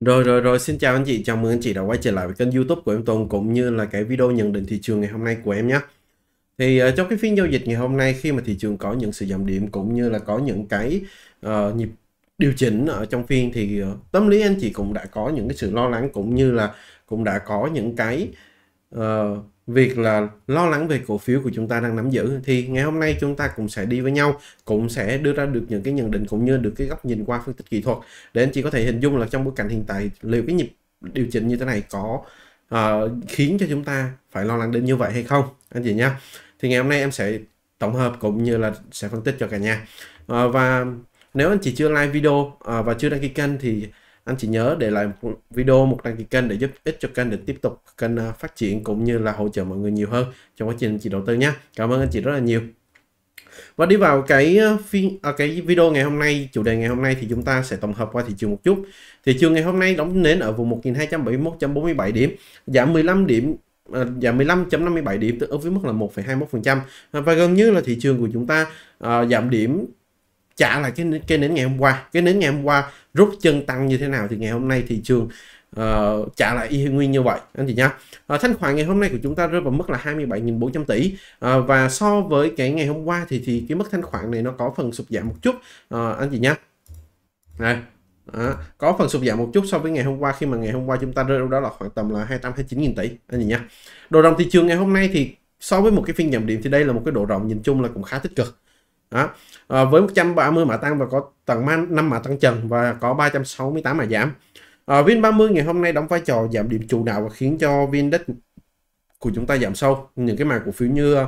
Rồi rồi rồi, xin chào anh chị, chào mừng anh chị đã quay trở lại với kênh YouTube của em Tùng cũng như là cái video nhận định thị trường ngày hôm nay của em nhé. Thì uh, trong cái phiên giao dịch ngày hôm nay khi mà thị trường có những sự giảm điểm cũng như là có những cái uh, nhịp điều chỉnh ở trong phiên thì uh, tâm lý anh chị cũng đã có những cái sự lo lắng cũng như là cũng đã có những cái uh, việc là lo lắng về cổ phiếu của chúng ta đang nắm giữ thì ngày hôm nay chúng ta cũng sẽ đi với nhau cũng sẽ đưa ra được những cái nhận định cũng như được cái góc nhìn qua phân tích kỹ thuật để anh chị có thể hình dung là trong bối cảnh hiện tại liệu cái nhịp điều chỉnh như thế này có uh, khiến cho chúng ta phải lo lắng đến như vậy hay không anh chị nhé thì ngày hôm nay em sẽ tổng hợp cũng như là sẽ phân tích cho cả nhà uh, và nếu anh chị chưa like video uh, và chưa đăng ký kênh thì anh chị nhớ để lại một video một đăng ký kênh để giúp ích cho kênh để tiếp tục kênh à, phát triển cũng như là hỗ trợ mọi người nhiều hơn trong quá trình anh chị đầu tư nhé cảm ơn anh chị rất là nhiều và đi vào cái à, phiên à, cái video ngày hôm nay chủ đề ngày hôm nay thì chúng ta sẽ tổng hợp qua thị trường một chút thị trường ngày hôm nay đóng nến ở vùng 1271.47 điểm giảm 15 điểm à, giảm 15.57 điểm tương ứng với mức là 1,21% và gần như là thị trường của chúng ta à, giảm điểm chả lại cái cái nến ngày hôm qua cái nến ngày hôm qua rút chân tăng như thế nào thì ngày hôm nay thị trường uh, trả lại y nguyên như vậy anh chị nhá uh, thanh khoản ngày hôm nay của chúng ta rơi vào mức là 27.400 tỷ uh, và so với cái ngày hôm qua thì thì cái mức thanh khoản này nó có phần sụt giảm một chút uh, anh chị nhá này À, có phần sụt giảm một chút so với ngày hôm qua khi mà ngày hôm qua chúng ta rơi đâu đó là khoảng tầm là 229.000 tỷ anh chị nhá. Đồ đồng thị trường ngày hôm nay thì so với một cái phiên giảm điểm thì đây là một cái độ rộng nhìn chung là cũng khá tích cực đó à, với 130 mã tăng và có tầng 5 mã tăng trần và có 368 mã giảm à, VIN 30 ngày hôm nay đóng vai trò giảm điểm chủ đạo và khiến cho VIN đất của chúng ta giảm sâu những cái mã cổ phiếu như ờ,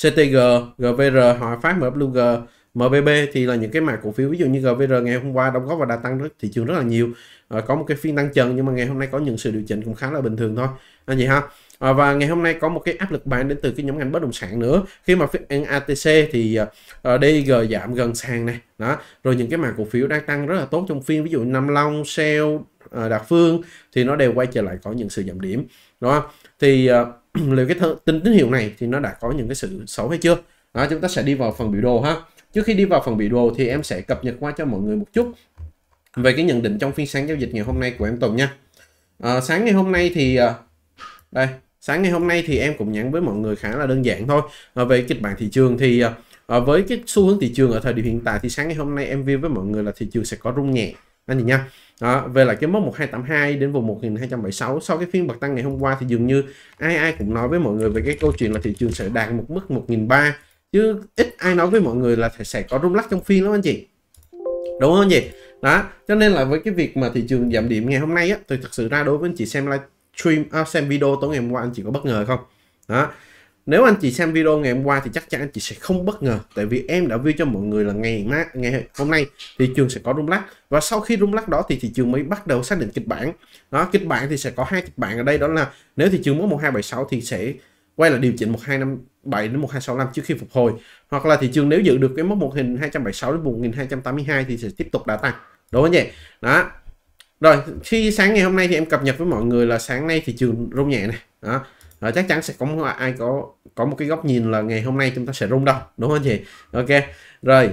CTG, GVR, Hòa Phát, MWG, MBB thì là những cái mã cổ phiếu ví dụ như GVR ngày hôm qua đóng góp và đà tăng rất, thị trường rất là nhiều à, có một cái phiên tăng trần nhưng mà ngày hôm nay có những sự điều chỉnh cũng khá là bình thường thôi anh chị ha À, và ngày hôm nay có một cái áp lực bán đến từ cái nhóm ngành bất động sản nữa khi mà phiên ATC thì ờ, ờ, DG giảm gần sàn này đó rồi những cái mảng cổ phiếu đang tăng rất là tốt trong phiên ví dụ Nam Long, Shell, ờ, Đạt Phương thì nó đều quay trở lại có những sự giảm điểm đó thì liệu cái tin tín hiệu này thì nó đã có những cái sự xấu hay chưa đó, chúng ta sẽ đi vào phần biểu đồ ha trước khi đi vào phần biểu đồ thì em sẽ cập nhật qua cho mọi người một chút về cái nhận định trong phiên sáng giao dịch ngày hôm nay của em Tùng nha à, sáng ngày hôm nay thì đây sáng ngày hôm nay thì em cũng nhắn với mọi người khá là đơn giản thôi à, về kịch bản thị trường thì à, với cái xu hướng thị trường ở thời điểm hiện tại thì sáng ngày hôm nay em view với mọi người là thị trường sẽ có rung nhẹ anh chị nha đó, về lại cái mốc 1282 đến vùng 1276 sau cái phiên bật tăng ngày hôm qua thì dường như ai ai cũng nói với mọi người về cái câu chuyện là thị trường sẽ đạt một mức 1003 chứ ít ai nói với mọi người là sẽ có rung lắc trong phiên lắm anh chị đúng không anh chị đó cho nên là với cái việc mà thị trường giảm điểm ngày hôm nay á thì thật sự ra đối với anh chị xem live stream à, xem video tối ngày hôm qua anh chị có bất ngờ không đó nếu anh chị xem video ngày hôm qua thì chắc chắn anh chị sẽ không bất ngờ tại vì em đã view cho mọi người là ngày mai ngày hôm nay thị trường sẽ có rung lắc và sau khi rung lắc đó thì thị trường mới bắt đầu xác định kịch bản đó kịch bản thì sẽ có hai kịch bản ở đây đó là nếu thị trường mất 1276 thì sẽ quay lại điều chỉnh 1257 đến 1265 trước khi phục hồi hoặc là thị trường nếu giữ được cái mốc 1276 đến 1282 thì sẽ tiếp tục đà tăng đúng không nhỉ đó rồi khi sáng ngày hôm nay thì em cập nhật với mọi người là sáng nay thị trường rung nhẹ này đó rồi chắc chắn sẽ có ai có có một cái góc nhìn là ngày hôm nay chúng ta sẽ rung đâu đúng không chị ok rồi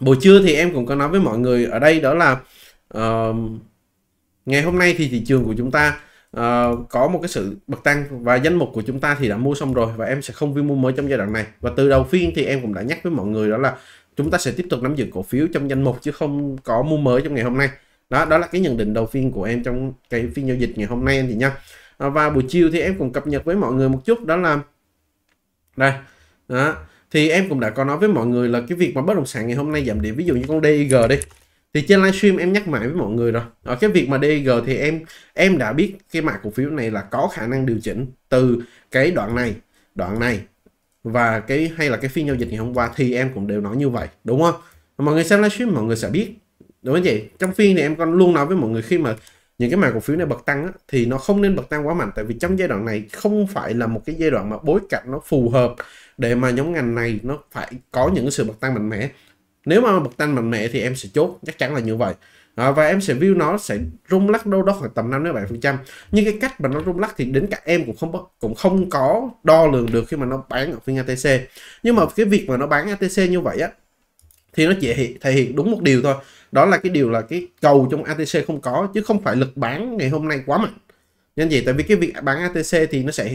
buổi trưa thì em cũng có nói với mọi người ở đây đó là uh, ngày hôm nay thì thị trường của chúng ta uh, có một cái sự bật tăng và danh mục của chúng ta thì đã mua xong rồi và em sẽ không vi mua mới trong giai đoạn này và từ đầu phiên thì em cũng đã nhắc với mọi người đó là chúng ta sẽ tiếp tục nắm giữ cổ phiếu trong danh mục chứ không có mua mới trong ngày hôm nay đó đó là cái nhận định đầu tiên của em trong cái phiên giao dịch ngày hôm nay anh chị nha à, và buổi chiều thì em cũng cập nhật với mọi người một chút đó là đây đó thì em cũng đã có nói với mọi người là cái việc mà bất động sản ngày hôm nay giảm điểm ví dụ như con DIG đi thì trên livestream em nhắc mãi với mọi người rồi ở cái việc mà DG thì em em đã biết cái mã cổ phiếu này là có khả năng điều chỉnh từ cái đoạn này đoạn này và cái hay là cái phiên giao dịch ngày hôm qua thì em cũng đều nói như vậy đúng không mọi người xem livestream mọi người sẽ biết đúng không chị trong phiên thì em con luôn nói với mọi người khi mà những cái mã cổ phiếu này bật tăng á, thì nó không nên bật tăng quá mạnh tại vì trong giai đoạn này không phải là một cái giai đoạn mà bối cảnh nó phù hợp để mà nhóm ngành này nó phải có những sự bật tăng mạnh mẽ nếu mà bật tăng mạnh mẽ thì em sẽ chốt chắc chắn là như vậy à, và em sẽ view nó sẽ rung lắc đâu đó khoảng tầm 5 đến 7 phần trăm nhưng cái cách mà nó rung lắc thì đến cả em cũng không cũng không có đo lường được khi mà nó bán ở phiên ATC nhưng mà cái việc mà nó bán ATC như vậy á thì nó chỉ thể hiện đúng một điều thôi đó là cái điều là cái cầu trong ATC không có chứ không phải lực bán ngày hôm nay quá mạnh nên vậy tại vì cái việc bán ATC thì nó sẽ,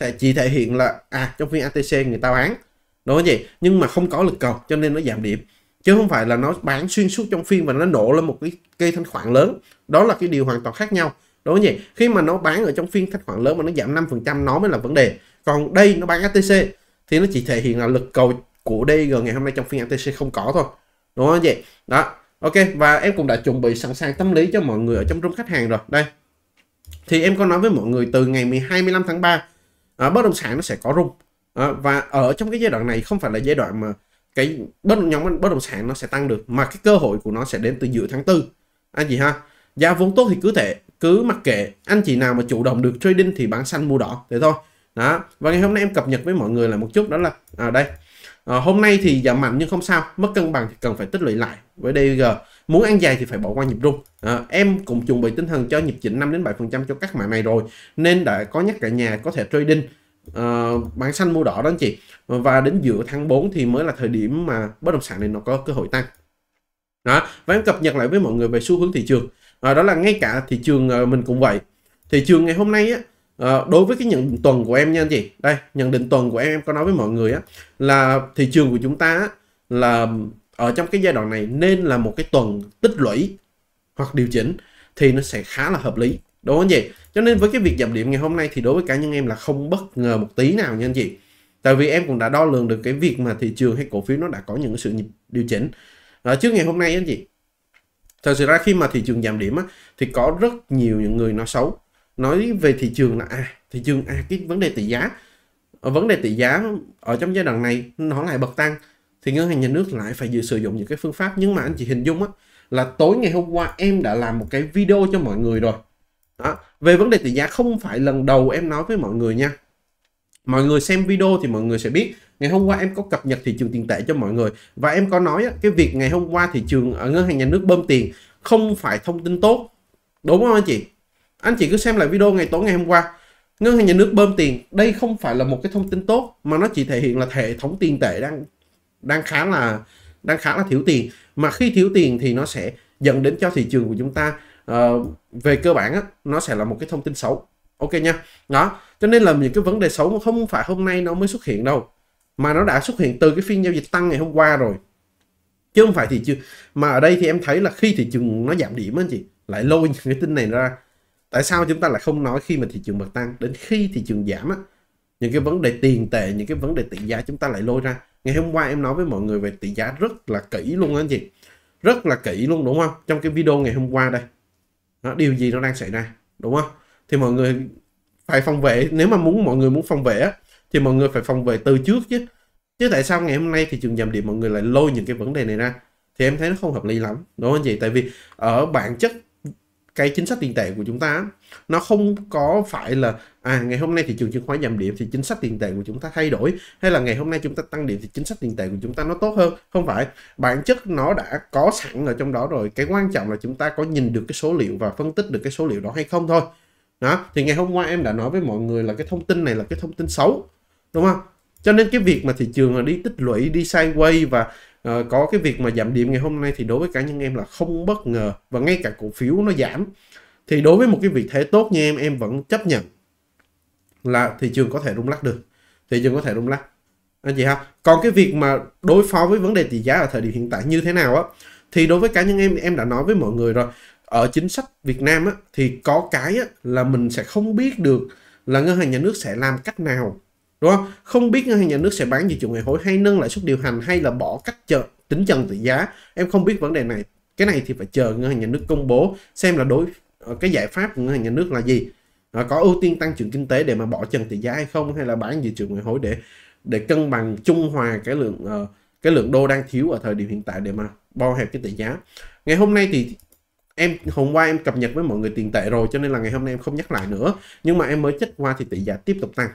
sẽ chỉ thể hiện là à trong phiên ATC người ta bán đúng vậy nhưng mà không có lực cầu cho nên nó giảm điểm chứ không phải là nó bán xuyên suốt trong phiên và nó nổ lên một cái cây thanh khoản lớn đó là cái điều hoàn toàn khác nhau đúng không nhỉ khi mà nó bán ở trong phiên thanh khoản lớn mà nó giảm 5% nó mới là vấn đề còn đây nó bán ATC thì nó chỉ thể hiện là lực cầu của DG ngày hôm nay trong phiên ATC không có thôi đúng không vậy đó ok và em cũng đã chuẩn bị sẵn sàng tâm lý cho mọi người ở trong room khách hàng rồi đây thì em có nói với mọi người từ ngày 25 tháng 3 à, bất động sản nó sẽ có rung à, và ở trong cái giai đoạn này không phải là giai đoạn mà cái bất nhóm bất động sản nó sẽ tăng được mà cái cơ hội của nó sẽ đến từ giữa tháng tư anh à, chị ha giá vốn tốt thì cứ thể cứ mặc kệ anh chị nào mà chủ động được trading thì bán xanh mua đỏ thế thôi đó và ngày hôm nay em cập nhật với mọi người là một chút đó là à, đây À, hôm nay thì giảm mạnh nhưng không sao, mất cân bằng thì cần phải tích lũy lại với DG. Muốn ăn dài thì phải bỏ qua nhịp rung. À, em cũng chuẩn bị tinh thần cho nhịp chỉnh 5 đến 7% cho các mã này rồi nên đã có nhắc cả nhà có thể trading uh, ờ, bán xanh mua đỏ đó anh chị. Và đến giữa tháng 4 thì mới là thời điểm mà bất động sản này nó có cơ hội tăng. Đó, và em cập nhật lại với mọi người về xu hướng thị trường. À, đó là ngay cả thị trường uh, mình cũng vậy. Thị trường ngày hôm nay á À, đối với cái nhận định tuần của em nha anh chị đây nhận định tuần của em em có nói với mọi người á là thị trường của chúng ta á, là ở trong cái giai đoạn này nên là một cái tuần tích lũy hoặc điều chỉnh thì nó sẽ khá là hợp lý đúng không anh chị cho nên với cái việc giảm điểm ngày hôm nay thì đối với cá nhân em là không bất ngờ một tí nào nha anh chị tại vì em cũng đã đo lường được cái việc mà thị trường hay cổ phiếu nó đã có những sự điều chỉnh à, trước ngày hôm nay anh chị thật sự ra khi mà thị trường giảm điểm á, thì có rất nhiều những người nó xấu nói về thị trường là à thị trường à cái vấn đề tỷ giá ờ, vấn đề tỷ giá ở trong giai đoạn này nó lại bật tăng thì ngân hàng nhà nước lại phải dự sử dụng những cái phương pháp nhưng mà anh chị hình dung á là tối ngày hôm qua em đã làm một cái video cho mọi người rồi đó về vấn đề tỷ giá không phải lần đầu em nói với mọi người nha mọi người xem video thì mọi người sẽ biết ngày hôm qua em có cập nhật thị trường tiền tệ cho mọi người và em có nói cái việc ngày hôm qua thị trường ở ờ, ngân hàng nhà nước bơm tiền không phải thông tin tốt đúng không anh chị anh chị cứ xem lại video ngày tối ngày hôm qua ngân hàng nhà nước bơm tiền đây không phải là một cái thông tin tốt mà nó chỉ thể hiện là hệ thống tiền tệ đang đang khá là đang khá là thiếu tiền mà khi thiếu tiền thì nó sẽ dẫn đến cho thị trường của chúng ta uh, về cơ bản á, nó sẽ là một cái thông tin xấu ok nha đó cho nên là những cái vấn đề xấu nó không phải hôm nay nó mới xuất hiện đâu mà nó đã xuất hiện từ cái phiên giao dịch tăng ngày hôm qua rồi chứ không phải thị trường mà ở đây thì em thấy là khi thị trường nó giảm điểm anh chị lại lôi những cái tin này ra tại sao chúng ta lại không nói khi mà thị trường bật tăng đến khi thị trường giảm á những cái vấn đề tiền tệ những cái vấn đề tỷ giá chúng ta lại lôi ra ngày hôm qua em nói với mọi người về tỷ giá rất là kỹ luôn anh chị rất là kỹ luôn đúng không trong cái video ngày hôm qua đây đó, điều gì nó đang xảy ra đúng không thì mọi người phải phòng vệ nếu mà muốn mọi người muốn phòng vệ á thì mọi người phải phòng vệ từ trước chứ chứ tại sao ngày hôm nay thị trường giảm điểm mọi người lại lôi những cái vấn đề này ra thì em thấy nó không hợp lý lắm đúng không anh chị tại vì ở bản chất cái chính sách tiền tệ của chúng ta nó không có phải là à ngày hôm nay thị trường chứng khoán giảm điểm thì chính sách tiền tệ của chúng ta thay đổi hay là ngày hôm nay chúng ta tăng điểm thì chính sách tiền tệ của chúng ta nó tốt hơn không phải bản chất nó đã có sẵn ở trong đó rồi cái quan trọng là chúng ta có nhìn được cái số liệu và phân tích được cái số liệu đó hay không thôi đó thì ngày hôm qua em đã nói với mọi người là cái thông tin này là cái thông tin xấu đúng không cho nên cái việc mà thị trường là đi tích lũy đi sideways và Ờ, có cái việc mà giảm điểm ngày hôm nay thì đối với cả những em là không bất ngờ và ngay cả cổ phiếu nó giảm thì đối với một cái vị thế tốt như em em vẫn chấp nhận là thị trường có thể rung lắc được thị trường có thể rung lắc anh chị ha còn cái việc mà đối phó với vấn đề tỷ giá ở thời điểm hiện tại như thế nào á thì đối với cá nhân em em đã nói với mọi người rồi ở chính sách Việt Nam á, thì có cái á, là mình sẽ không biết được là ngân hàng nhà nước sẽ làm cách nào đúng không không biết ngân hàng nhà nước sẽ bán dự trữ ngoại hối hay nâng lãi suất điều hành hay là bỏ cách chờ tính trần tỷ giá em không biết vấn đề này cái này thì phải chờ ngân hàng nhà nước công bố xem là đối ờ, cái giải pháp của ngân hàng nhà nước là gì có ưu tiên tăng trưởng kinh tế để mà bỏ trần tỷ giá hay không hay là bán dự trữ ngoại hối để để cân bằng trung hòa cái lượng ờ, cái lượng đô đang thiếu ở thời điểm hiện tại để mà bo hẹp cái tỷ giá ngày hôm nay thì em hôm qua em cập nhật với mọi người tiền tệ rồi cho nên là ngày hôm nay em không nhắc lại nữa nhưng mà em mới check qua thì tỷ giá tiếp tục tăng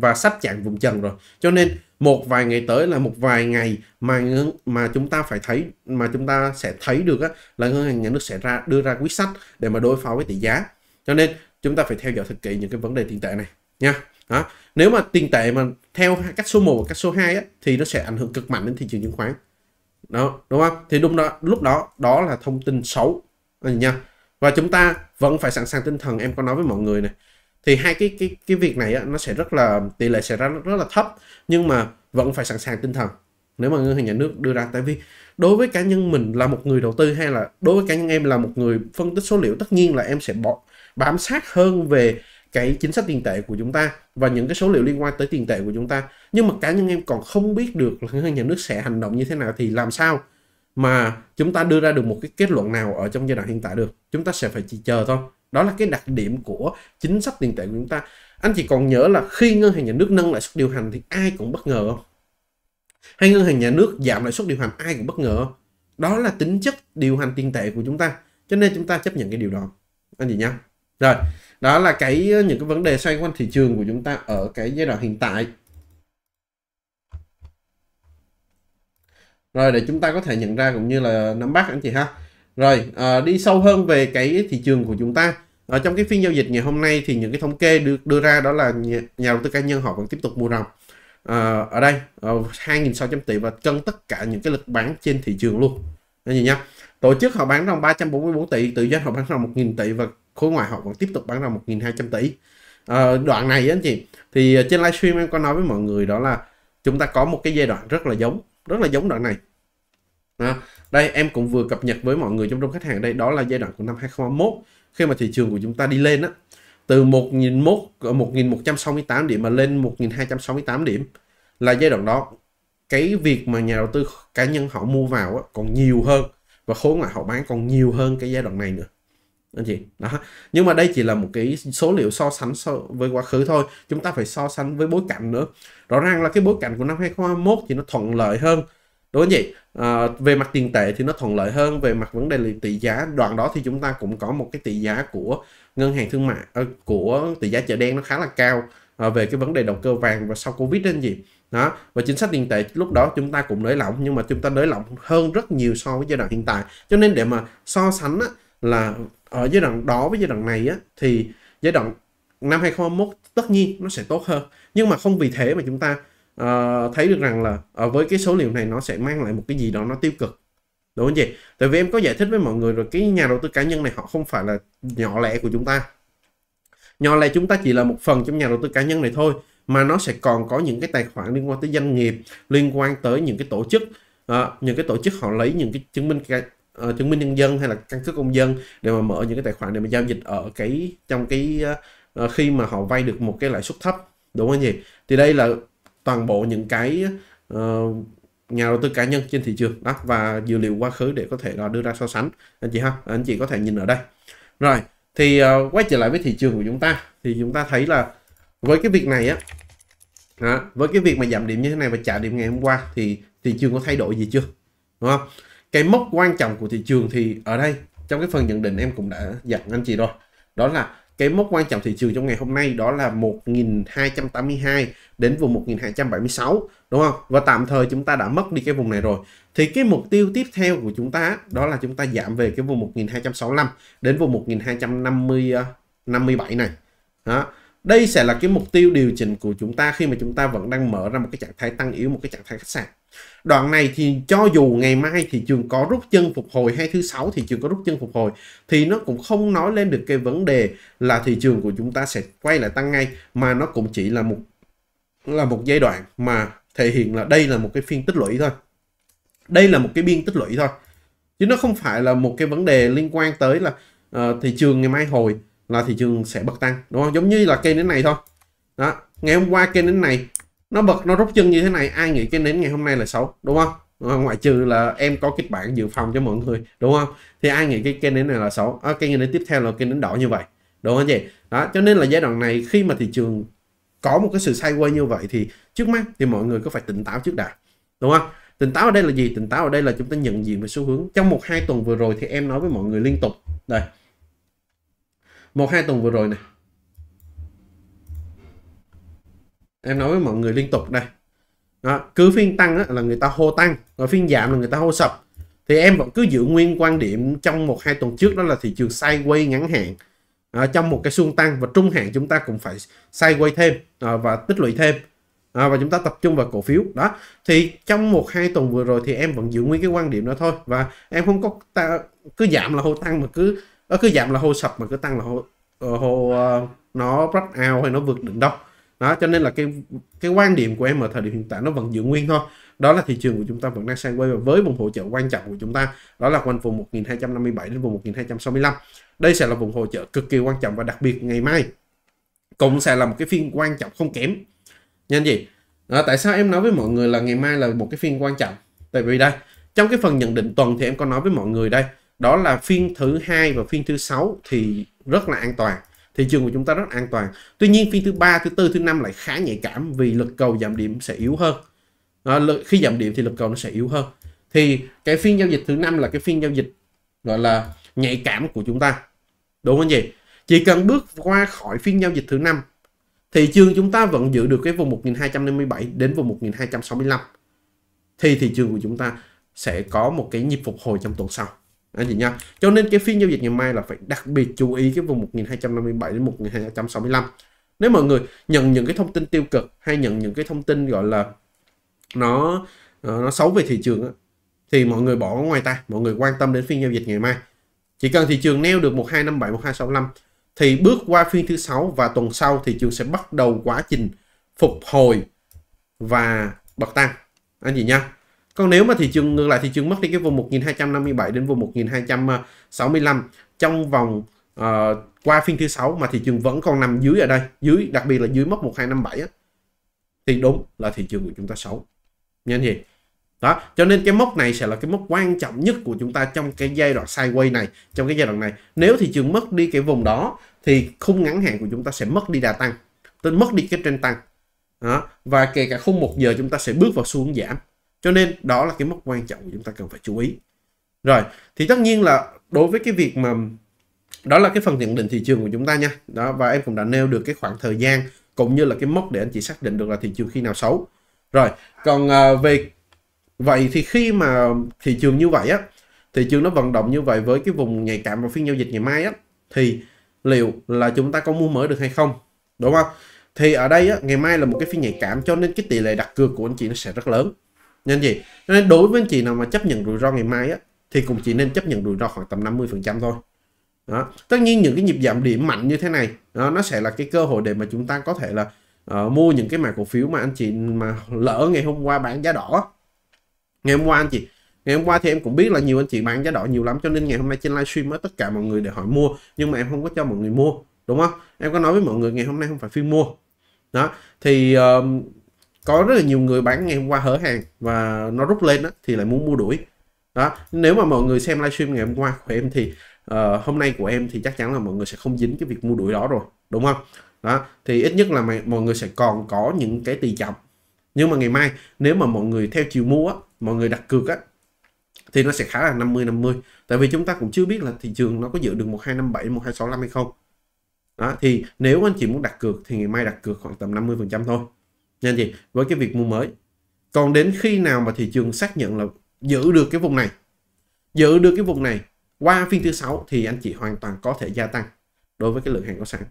và sắp chạm vùng trần rồi cho nên một vài ngày tới là một vài ngày mà mà chúng ta phải thấy mà chúng ta sẽ thấy được á, là ngân hàng nhà nước sẽ ra đưa ra quyết sách để mà đối phó với tỷ giá cho nên chúng ta phải theo dõi thật kỹ những cái vấn đề tiền tệ này nha đó. nếu mà tiền tệ mà theo cách số 1 và cách số 2 á, thì nó sẽ ảnh hưởng cực mạnh đến thị trường chứng khoán đó đúng không thì đúng đó lúc đó đó là thông tin xấu nha và chúng ta vẫn phải sẵn sàng tinh thần em có nói với mọi người này thì hai cái cái cái việc này á, nó sẽ rất là tỷ lệ xảy ra rất, rất là thấp nhưng mà vẫn phải sẵn sàng tinh thần nếu mà ngân hàng nhà nước đưa ra tại vì đối với cá nhân mình là một người đầu tư hay là đối với cá nhân em là một người phân tích số liệu tất nhiên là em sẽ bỏ, bám sát hơn về cái chính sách tiền tệ của chúng ta và những cái số liệu liên quan tới tiền tệ của chúng ta nhưng mà cá nhân em còn không biết được là ngân hàng nhà nước sẽ hành động như thế nào thì làm sao mà chúng ta đưa ra được một cái kết luận nào ở trong giai đoạn hiện tại được chúng ta sẽ phải chỉ chờ thôi đó là cái đặc điểm của chính sách tiền tệ của chúng ta anh chị còn nhớ là khi ngân hàng nhà nước nâng lãi suất điều hành thì ai cũng bất ngờ không hay ngân hàng nhà nước giảm lãi suất điều hành ai cũng bất ngờ không? đó là tính chất điều hành tiền tệ của chúng ta cho nên chúng ta chấp nhận cái điều đó anh chị nhá rồi đó là cái những cái vấn đề xoay quanh thị trường của chúng ta ở cái giai đoạn hiện tại rồi để chúng ta có thể nhận ra cũng như là nắm bắt anh chị ha rồi à, đi sâu hơn về cái thị trường của chúng ta. Ở trong cái phiên giao dịch ngày hôm nay thì những cái thống kê được đưa ra đó là nhà, nhà đầu tư cá nhân họ vẫn tiếp tục mua ròng. À, ở đây ở ờ, 2.600 tỷ và cân tất cả những cái lực bán trên thị trường luôn. Anh nhìn nhá. Tổ chức họ bán ròng 344 tỷ, tự doanh họ bán ròng 1.000 tỷ và khối ngoại họ vẫn tiếp tục bán ròng 1.200 tỷ. À, đoạn này anh chị thì trên livestream em có nói với mọi người đó là chúng ta có một cái giai đoạn rất là giống, rất là giống đoạn này à, đây em cũng vừa cập nhật với mọi người trong trong khách hàng đây đó là giai đoạn của năm 2021 khi mà thị trường của chúng ta đi lên á từ 1.001 1.168 ờ, điểm mà lên 1.268 điểm là giai đoạn đó cái việc mà nhà đầu tư cá nhân họ mua vào á, còn nhiều hơn và khối ngoại họ bán còn nhiều hơn cái giai đoạn này nữa anh chị đó nhưng mà đây chỉ là một cái số liệu so sánh so với quá khứ thôi chúng ta phải so sánh với bối cảnh nữa rõ ràng là cái bối cảnh của năm 2021 thì nó thuận lợi hơn đúng vậy à, về mặt tiền tệ thì nó thuận lợi hơn về mặt vấn đề là tỷ giá đoạn đó thì chúng ta cũng có một cái tỷ giá của ngân hàng thương mại uh, của tỷ giá chợ đen nó khá là cao à, về cái vấn đề đầu cơ vàng và sau covid đến gì đó và chính sách tiền tệ lúc đó chúng ta cũng nới lỏng nhưng mà chúng ta nới lỏng hơn rất nhiều so với giai đoạn hiện tại cho nên để mà so sánh á, là ở giai đoạn đó với giai đoạn này á, thì giai đoạn năm 2021 tất nhiên nó sẽ tốt hơn nhưng mà không vì thế mà chúng ta uh, thấy được rằng là uh, với cái số liệu này nó sẽ mang lại một cái gì đó nó tiêu cực đúng không chị tại vì em có giải thích với mọi người rồi cái nhà đầu tư cá nhân này họ không phải là nhỏ lẻ của chúng ta nhỏ lẻ chúng ta chỉ là một phần trong nhà đầu tư cá nhân này thôi mà nó sẽ còn có những cái tài khoản liên quan tới doanh nghiệp liên quan tới những cái tổ chức uh, những cái tổ chức họ lấy những cái chứng minh cái, uh, chứng minh nhân dân hay là căn cước công dân để mà mở những cái tài khoản để mà giao dịch ở cái trong cái uh, khi mà họ vay được một cái lãi suất thấp đúng không gì thì đây là toàn bộ những cái uh, nhà đầu tư cá nhân trên thị trường đó và dữ liệu quá khứ để có thể là ờ, đưa ra so sánh anh chị ha anh chị có thể nhìn ở đây rồi thì uh, quay trở lại với thị trường của chúng ta thì chúng ta thấy là với cái việc này á đó, với cái việc mà giảm điểm như thế này và trả điểm ngày hôm qua thì thị trường có thay đổi gì chưa đúng không cái mốc quan trọng của thị trường thì ở đây trong cái phần nhận định em cũng đã dặn anh chị rồi đó là cái mốc quan trọng thị trường trong ngày hôm nay đó là 1282 đến vùng 1276 đúng không? Và tạm thời chúng ta đã mất đi cái vùng này rồi. Thì cái mục tiêu tiếp theo của chúng ta đó là chúng ta giảm về cái vùng 1265 đến vùng 1250 57 ờ, này. Đó. Đây sẽ là cái mục tiêu điều chỉnh của chúng ta khi mà chúng ta vẫn đang mở ra một cái trạng thái tăng yếu một cái trạng thái khách sạn Đoạn này thì cho dù ngày mai thị trường có rút chân phục hồi hay thứ sáu thị trường có rút chân phục hồi thì nó cũng không nói lên được cái vấn đề là thị trường của chúng ta sẽ quay lại tăng ngay mà nó cũng chỉ là một là một giai đoạn mà thể hiện là đây là một cái phiên tích lũy thôi. Đây là một cái biên tích lũy thôi. Chứ nó không phải là một cái vấn đề liên quan tới là uh, thị trường ngày mai hồi là thị trường sẽ bật tăng đúng không? Giống như là cây đến này thôi. Đó, ngày hôm qua cây đến này nó bật nó rút chân như thế này ai nghĩ cái nến ngày hôm nay là xấu đúng không ờ, ngoại trừ là em có kịch bản dự phòng cho mọi người đúng không thì ai nghĩ cái cây nến này là xấu à, ờ, kênh đến tiếp theo là cây nến đỏ như vậy đúng không vậy đó cho nên là giai đoạn này khi mà thị trường có một cái sự quay như vậy thì trước mắt thì mọi người có phải tỉnh táo trước đã đúng không tỉnh táo ở đây là gì tỉnh táo ở đây là chúng ta nhận diện về xu hướng trong một hai tuần vừa rồi thì em nói với mọi người liên tục đây một hai tuần vừa rồi này em nói với mọi người liên tục đây đó, cứ phiên tăng á, là người ta hô tăng và phiên giảm là người ta hô sập thì em vẫn cứ giữ nguyên quan điểm trong một hai tuần trước đó là thị trường sideways ngắn hạn à, trong một cái xuông tăng và trung hạn chúng ta cũng phải sideways thêm à, và tích lũy thêm à, và chúng ta tập trung vào cổ phiếu đó thì trong một hai tuần vừa rồi thì em vẫn giữ nguyên cái quan điểm đó thôi và em không có ta cứ giảm là hô tăng mà cứ à, cứ giảm là hô sập mà cứ tăng là hô, ờ, hô uh, nó break out hay nó vượt đỉnh đâu đó cho nên là cái cái quan điểm của em ở thời điểm hiện tại nó vẫn giữ nguyên thôi đó là thị trường của chúng ta vẫn đang sang quay và với vùng hỗ trợ quan trọng của chúng ta đó là quanh vùng 1257 đến vùng 1265 đây sẽ là vùng hỗ trợ cực kỳ quan trọng và đặc biệt ngày mai cũng sẽ là một cái phiên quan trọng không kém nhanh gì chị tại sao em nói với mọi người là ngày mai là một cái phiên quan trọng tại vì đây trong cái phần nhận định tuần thì em có nói với mọi người đây đó là phiên thứ hai và phiên thứ sáu thì rất là an toàn thị trường của chúng ta rất an toàn tuy nhiên phiên thứ ba thứ tư thứ năm lại khá nhạy cảm vì lực cầu giảm điểm sẽ yếu hơn à, lực, khi giảm điểm thì lực cầu nó sẽ yếu hơn thì cái phiên giao dịch thứ năm là cái phiên giao dịch gọi là nhạy cảm của chúng ta đúng không gì chỉ cần bước qua khỏi phiên giao dịch thứ năm thị trường chúng ta vẫn giữ được cái vùng 1257 đến vùng 1265 thì thị trường của chúng ta sẽ có một cái nhịp phục hồi trong tuần sau anh chị nha cho nên cái phiên giao dịch ngày mai là phải đặc biệt chú ý cái vùng 1257 đến 1265 nếu mọi người nhận những cái thông tin tiêu cực hay nhận những cái thông tin gọi là nó ờ, nó xấu về thị trường thì mọi người bỏ ngoài tay mọi người quan tâm đến phiên giao dịch ngày mai chỉ cần thị trường neo được 1257 1265 thì bước qua phiên thứ sáu và tuần sau thị trường sẽ bắt đầu quá trình phục hồi và bật tăng anh chị nha còn nếu mà thị trường ngược lại thị trường mất đi cái vùng 1257 đến vùng 1265 trong vòng uh, qua phiên thứ sáu mà thị trường vẫn còn nằm dưới ở đây dưới đặc biệt là dưới mốc 1257 á, thì đúng là thị trường của chúng ta xấu nha anh chị đó cho nên cái mốc này sẽ là cái mốc quan trọng nhất của chúng ta trong cái giai đoạn sideways này trong cái giai đoạn này nếu thị trường mất đi cái vùng đó thì khung ngắn hạn của chúng ta sẽ mất đi đà tăng tức mất đi cái trên tăng đó. và kể cả khung một giờ chúng ta sẽ bước vào xuống giảm cho nên đó là cái mốc quan trọng chúng ta cần phải chú ý rồi thì tất nhiên là đối với cái việc mà đó là cái phần nhận định thị trường của chúng ta nha đó và em cũng đã nêu được cái khoảng thời gian cũng như là cái mốc để anh chị xác định được là thị trường khi nào xấu rồi còn uh, về vậy thì khi mà thị trường như vậy á thị trường nó vận động như vậy với cái vùng nhạy cảm vào phiên giao dịch ngày mai á thì liệu là chúng ta có mua mới được hay không đúng không thì ở đây á, ngày mai là một cái phiên nhạy cảm cho nên cái tỷ lệ đặt cược của anh chị nó sẽ rất lớn nên gì? Nên đối với anh chị nào mà chấp nhận rủi ro ngày mai á, thì cũng chỉ nên chấp nhận rủi ro khoảng tầm 50% thôi. Đó. Tất nhiên những cái nhịp giảm điểm mạnh như thế này đó, nó sẽ là cái cơ hội để mà chúng ta có thể là uh, mua những cái mã cổ phiếu mà anh chị mà lỡ ngày hôm qua bán giá đỏ. Ngày hôm qua anh chị ngày hôm qua thì em cũng biết là nhiều anh chị bán giá đỏ nhiều lắm cho nên ngày hôm nay trên livestream á tất cả mọi người để hỏi mua nhưng mà em không có cho mọi người mua đúng không em có nói với mọi người ngày hôm nay không phải phiên mua đó thì uh, có rất là nhiều người bán ngày hôm qua hở hàng và nó rút lên đó, thì lại muốn mua đuổi đó nếu mà mọi người xem livestream ngày hôm qua của em thì uh, hôm nay của em thì chắc chắn là mọi người sẽ không dính cái việc mua đuổi đó rồi đúng không đó thì ít nhất là mày, mọi người sẽ còn có những cái tỷ trọng nhưng mà ngày mai nếu mà mọi người theo chiều mua á, mọi người đặt cược á thì nó sẽ khá là 50 50 tại vì chúng ta cũng chưa biết là thị trường nó có giữ được 1257 1265 hay không đó thì nếu anh chị muốn đặt cược thì ngày mai đặt cược khoảng tầm 50 phần trăm thôi Nha anh chị, với cái việc mua mới. Còn đến khi nào mà thị trường xác nhận là giữ được cái vùng này, giữ được cái vùng này qua phiên thứ sáu thì anh chị hoàn toàn có thể gia tăng đối với cái lượng hàng có sẵn.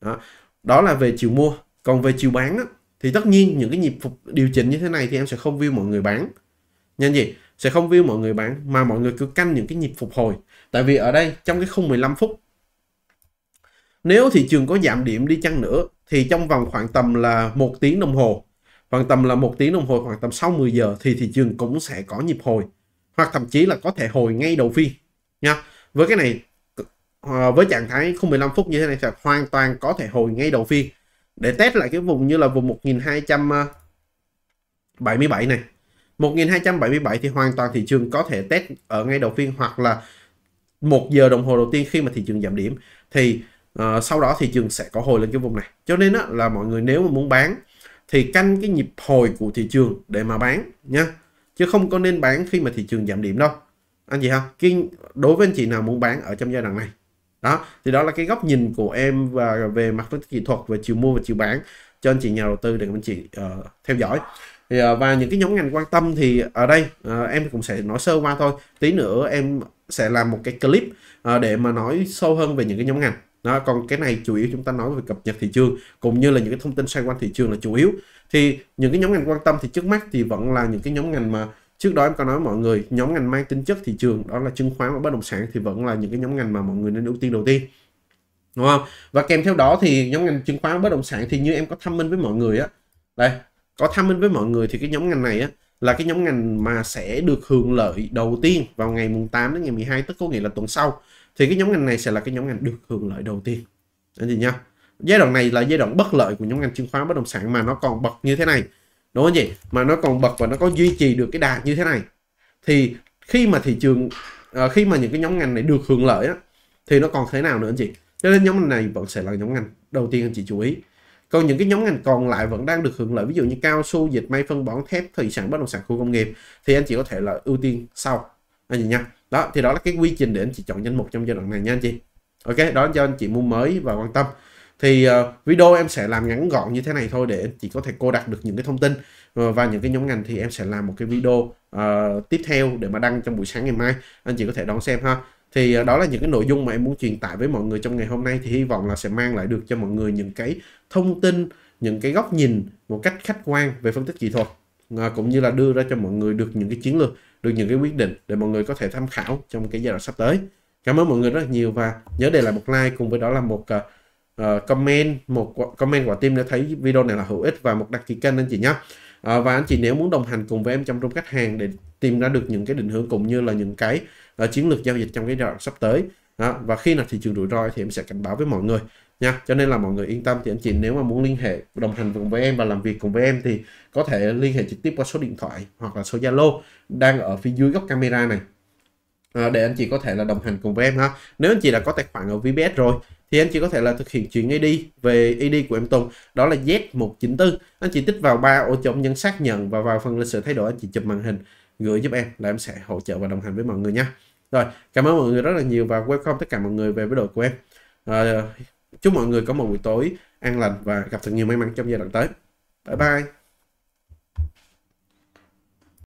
Đó. Đó là về chiều mua. Còn về chiều bán á, thì tất nhiên những cái nhịp phục điều chỉnh như thế này thì em sẽ không view mọi người bán. Nha anh chị, sẽ không view mọi người bán mà mọi người cứ canh những cái nhịp phục hồi. Tại vì ở đây trong cái khung 15 phút nếu thị trường có giảm điểm đi chăng nữa thì trong vòng khoảng tầm là một tiếng đồng hồ khoảng tầm là một tiếng đồng hồ khoảng tầm sau 10 giờ thì thị trường cũng sẽ có nhịp hồi hoặc thậm chí là có thể hồi ngay đầu phiên nha với cái này ờ, với trạng thái không 15 phút như thế này sẽ hoàn toàn có thể hồi ngay đầu phiên để test lại cái vùng như là vùng 1277 ờ, này 1277 thì hoàn toàn thị trường có thể test ở ngay đầu phiên hoặc là một giờ đồng hồ đầu tiên khi mà thị trường giảm điểm thì à, sau đó thị trường sẽ có hồi lên cái vùng này cho nên á, là mọi người nếu mà muốn bán thì canh cái nhịp hồi của thị trường để mà bán nha chứ không có nên bán khi mà thị trường giảm điểm đâu anh chị ha kinh đối với anh chị nào muốn bán ở trong giai đoạn này đó thì đó là cái góc nhìn của em và về mặt phân tích kỹ thuật về chiều mua và chiều bán cho anh chị nhà đầu tư để anh chị uh, theo dõi thì, uh, và những cái nhóm ngành quan tâm thì ở đây uh, em cũng sẽ nói sơ qua thôi tí nữa em sẽ làm một cái clip uh, để mà nói sâu hơn về những cái nhóm ngành đó, còn cái này chủ yếu chúng ta nói về cập nhật thị trường cũng như là những cái thông tin xoay quanh thị trường là chủ yếu thì những cái nhóm ngành quan tâm thì trước mắt thì vẫn là những cái nhóm ngành mà trước đó em có nói mọi người nhóm ngành mang tính chất thị trường đó là chứng khoán và bất động sản thì vẫn là những cái nhóm ngành mà mọi người nên ưu tiên đầu tiên đúng không và kèm theo đó thì nhóm ngành chứng khoán bất động sản thì như em có tham minh với mọi người á đây có tham minh với mọi người thì cái nhóm ngành này á là cái nhóm ngành mà sẽ được hưởng lợi đầu tiên vào ngày mùng 8 đến ngày 12 tức có nghĩa là tuần sau thì cái nhóm ngành này sẽ là cái nhóm ngành được hưởng lợi đầu tiên anh chị nhá giai đoạn này là giai đoạn bất lợi của nhóm ngành chứng khoán bất động sản mà nó còn bật như thế này đúng không chị mà nó còn bật và nó có duy trì được cái đà như thế này thì khi mà thị trường à, khi mà những cái nhóm ngành này được hưởng lợi á, thì nó còn thế nào nữa anh chị cho nên nhóm ngành này vẫn sẽ là nhóm ngành đầu tiên anh chị chú ý còn những cái nhóm ngành còn lại vẫn đang được hưởng lợi ví dụ như cao su dịch may phân bón thép thủy sản bất động sản khu công nghiệp thì anh chị có thể là ưu tiên sau anh chị nhá đó thì đó là cái quy trình để anh chị chọn danh mục trong giai đoạn này nha anh chị ok đó cho anh chị mua mới và quan tâm thì uh, video em sẽ làm ngắn gọn như thế này thôi để anh chị có thể cô đặt được những cái thông tin ờ, và những cái nhóm ngành thì em sẽ làm một cái video uh, tiếp theo để mà đăng trong buổi sáng ngày mai anh chị có thể đón xem ha thì uh, đó là những cái nội dung mà em muốn truyền tải với mọi người trong ngày hôm nay thì hy vọng là sẽ mang lại được cho mọi người những cái thông tin những cái góc nhìn một cách khách quan về phân tích kỹ thuật uh, cũng như là đưa ra cho mọi người được những cái chiến lược được những cái quyết định để mọi người có thể tham khảo trong cái giai đoạn sắp tới cảm ơn mọi người rất nhiều và nhớ để lại một like cùng với đó là một uh, comment một comment quả tim để thấy video này là hữu ích và một đăng ký kênh anh chị nhé uh, ờ, và anh chị nếu muốn đồng hành cùng với em trong trong khách hàng để tìm ra được những cái định hướng cũng như là những cái uh, chiến lược giao dịch trong cái giai đoạn sắp tới đó. và khi nào thị trường rủi ro thì em sẽ cảnh báo với mọi người nha cho nên là mọi người yên tâm thì anh chị nếu mà muốn liên hệ đồng hành cùng với em và làm việc cùng với em thì có thể liên hệ trực tiếp qua số điện thoại hoặc là số zalo đang ở phía dưới góc camera này à, để anh chị có thể là đồng hành cùng với em ha nếu anh chị đã có tài khoản ở VBS rồi thì anh chị có thể là thực hiện chuyển ID về ID của em Tùng đó là Z194 anh chị tích vào ba ô trống nhân xác nhận và vào phần lịch sử thay đổi anh chị chụp màn hình gửi giúp em là em sẽ hỗ trợ và đồng hành với mọi người nha rồi cảm ơn mọi người rất là nhiều và welcome tất cả mọi người về với đội của em à, Chúc mọi người có một buổi tối an lành và gặp thật nhiều may mắn trong giai đoạn tới. Bye bye!